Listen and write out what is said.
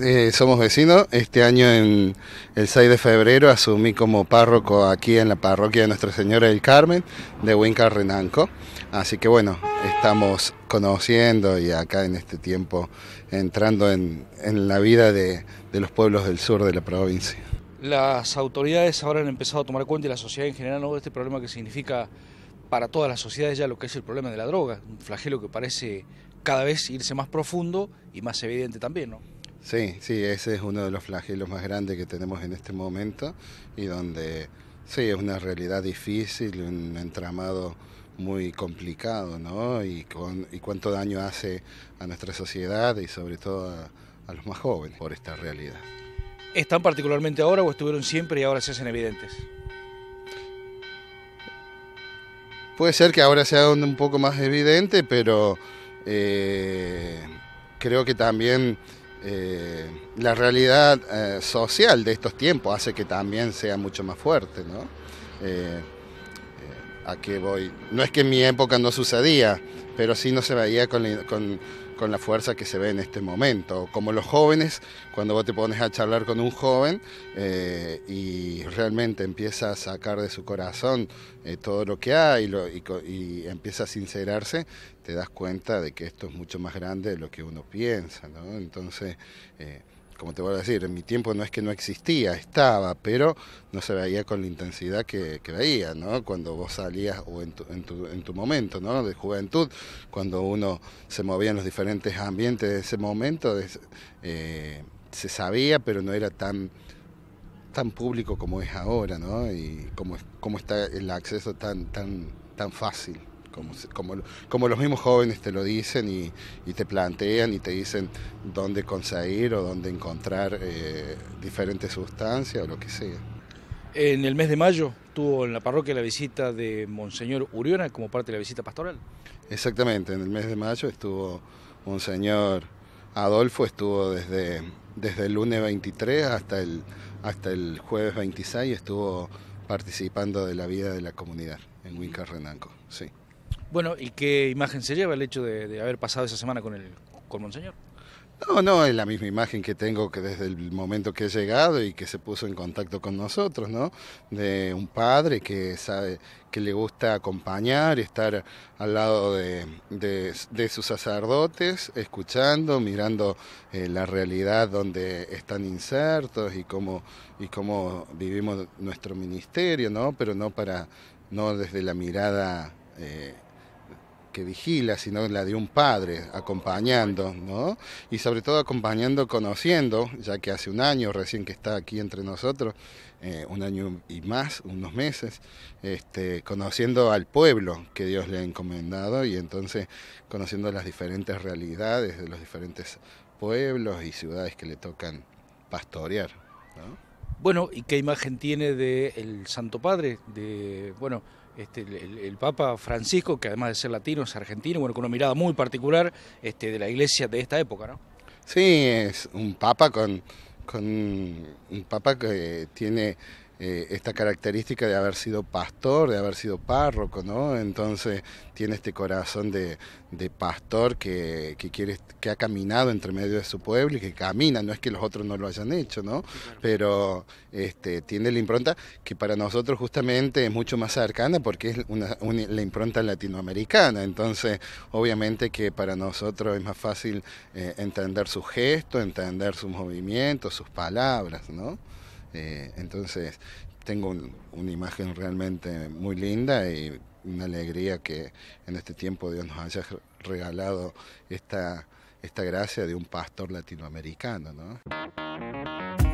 Eh, somos vecinos. Este año, en el 6 de febrero, asumí como párroco aquí en la parroquia de Nuestra Señora del Carmen de Huinca Renanco. Así que bueno, estamos conociendo y acá en este tiempo entrando en, la vida de, los pueblos del sur de la provincia. Las autoridades ahora han empezado a tomar cuenta y la sociedad en general ¿no? este problema que significa para todas las sociedades ya lo que es el problema de la droga, un flagelo que parece cada vez irse más profundo y más evidente también, ¿no? Sí, sí, ese es uno de los flagelos más grandes que tenemos en este momento y donde sí es una realidad difícil, un entramado muy complicado, ¿no? Y, con, y cuánto daño hace a nuestra sociedad y sobre todo a, los más jóvenes por esta realidad. ¿Están particularmente ahora o estuvieron siempre y ahora se hacen evidentes? Puede ser que ahora sea un, un poco más evidente, pero eh, creo que también eh, la realidad eh, social de estos tiempos hace que también sea mucho más fuerte, ¿no? Eh, ¿A qué voy? No es que en mi época no sucedía, pero sí no se veía con, con con la fuerza que se ve en este momento. Como los jóvenes, cuando vos te pones a charlar con un joven eh, y realmente empieza a sacar de su corazón eh, todo lo que hay y, lo, empieza a sincerarse, te das cuenta de que esto es mucho más grande de lo que uno piensa. ¿no? Entonces, eh, como te voy a decir, en mi tiempo no es que no existía, estaba, pero no se veía con la intensidad que, que veía, ¿no? Cuando vos salías, o en tu, momento, ¿no? De juventud, cuando uno se movía en los diferentes ambientes de ese momento, eh, se sabía, pero no era tan tan público como es ahora, ¿no? Y cómo está el acceso tan, tan, tan fácil como, como, los mismos jóvenes te lo dicen y, te plantean y te dicen dónde conseguir o dónde encontrar eh, diferentes sustancias o lo que sea. En el mes de mayo tuvo en la parroquia la visita de Monseñor Uriona como parte de la visita pastoral. Exactamente, en el mes de mayo estuvo Monseñor Adolfo, estuvo desde, desde el lunes 23 hasta el, hasta el jueves 26, estuvo participando de la vida de la comunidad en Huinca Renanco. Sí. Bueno, ¿y qué imagen se lleva el hecho de, haber pasado esa semana con el con Monseñor? No, no, es la misma imagen que tengo que desde el momento que he llegado y que se puso en contacto con nosotros, ¿no? De un padre que sabe que le gusta acompañar, estar al lado de, sus sacerdotes, escuchando, mirando eh, la realidad donde están insertos y cómo, y cómo vivimos nuestro ministerio, ¿no? Pero no para, no desde la mirada eh, que vigila, sino la de un padre acompañando, ¿no? Y sobre todo acompañando, conociendo, ya que hace un año recién que está aquí entre nosotros, eh, un año y más, unos meses, este, conociendo al pueblo que Dios le ha encomendado y entonces conociendo las diferentes realidades de los diferentes pueblos y ciudades que le tocan pastorear, Bueno, ¿y qué imagen tiene del el Santo Padre? De, bueno, este, el, Papa Francisco, que además de ser latino, es argentino, bueno, con una mirada muy particular este, de la iglesia de esta época, ¿no? Sí, es un Papa con, con un Papa que tiene eh, esta característica de haber sido pastor, de haber sido párroco, ¿no? Entonces tiene este corazón de, pastor que, quiere, que ha caminado entre medio de su pueblo y que camina, no es que los otros no lo hayan hecho, ¿no? Pero este, tiene la impronta que para nosotros justamente es mucho más cercana porque es la impronta latinoamericana, entonces obviamente que para nosotros es más fácil eh, entender su gesto, entender sus movimientos, sus palabras, ¿no? Eh, entonces tengo una imagen realmente muy linda y una alegría que en este tiempo Dios nos haya regalado esta, esta gracia de un pastor latinoamericano. ¿no?